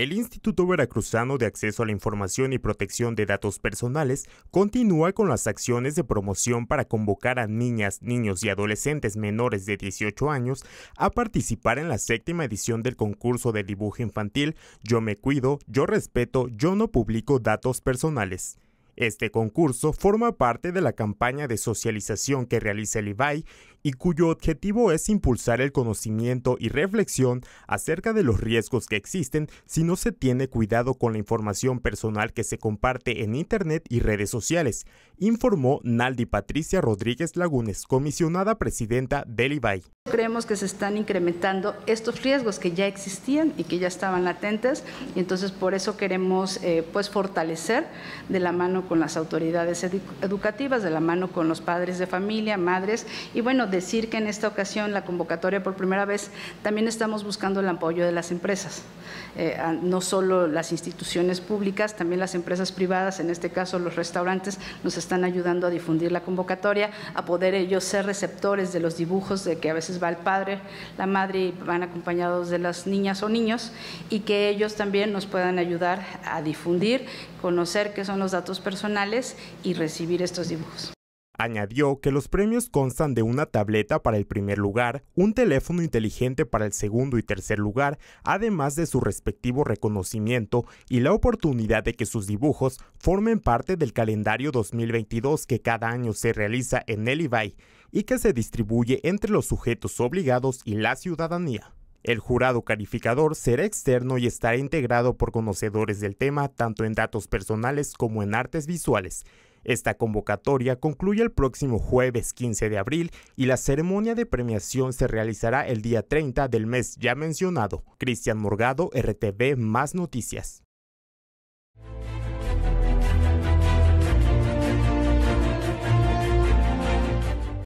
El Instituto Veracruzano de Acceso a la Información y Protección de Datos Personales continúa con las acciones de promoción para convocar a niñas, niños y adolescentes menores de 18 años a participar en la séptima edición del concurso de dibujo infantil Yo me cuido, yo respeto, yo no publico datos personales. Este concurso forma parte de la campaña de socialización que realiza el IBAI y cuyo objetivo es impulsar el conocimiento y reflexión acerca de los riesgos que existen si no se tiene cuidado con la información personal que se comparte en Internet y redes sociales, informó Naldi Patricia Rodríguez Lagunes, comisionada presidenta del IBAI. Creemos que se están incrementando estos riesgos que ya existían y que ya estaban latentes y entonces por eso queremos eh, pues fortalecer de la mano con las autoridades educativas, de la mano con los padres de familia, madres y bueno, de decir que en esta ocasión la convocatoria por primera vez también estamos buscando el apoyo de las empresas, eh, no solo las instituciones públicas, también las empresas privadas, en este caso los restaurantes, nos están ayudando a difundir la convocatoria, a poder ellos ser receptores de los dibujos de que a veces va el padre, la madre y van acompañados de las niñas o niños y que ellos también nos puedan ayudar a difundir, conocer qué son los datos personales y recibir estos dibujos. Añadió que los premios constan de una tableta para el primer lugar, un teléfono inteligente para el segundo y tercer lugar, además de su respectivo reconocimiento y la oportunidad de que sus dibujos formen parte del calendario 2022 que cada año se realiza en el IBAI y que se distribuye entre los sujetos obligados y la ciudadanía. El jurado calificador será externo y estará integrado por conocedores del tema tanto en datos personales como en artes visuales, esta convocatoria concluye el próximo jueves 15 de abril y la ceremonia de premiación se realizará el día 30 del mes ya mencionado. Cristian Morgado, RTV Más Noticias.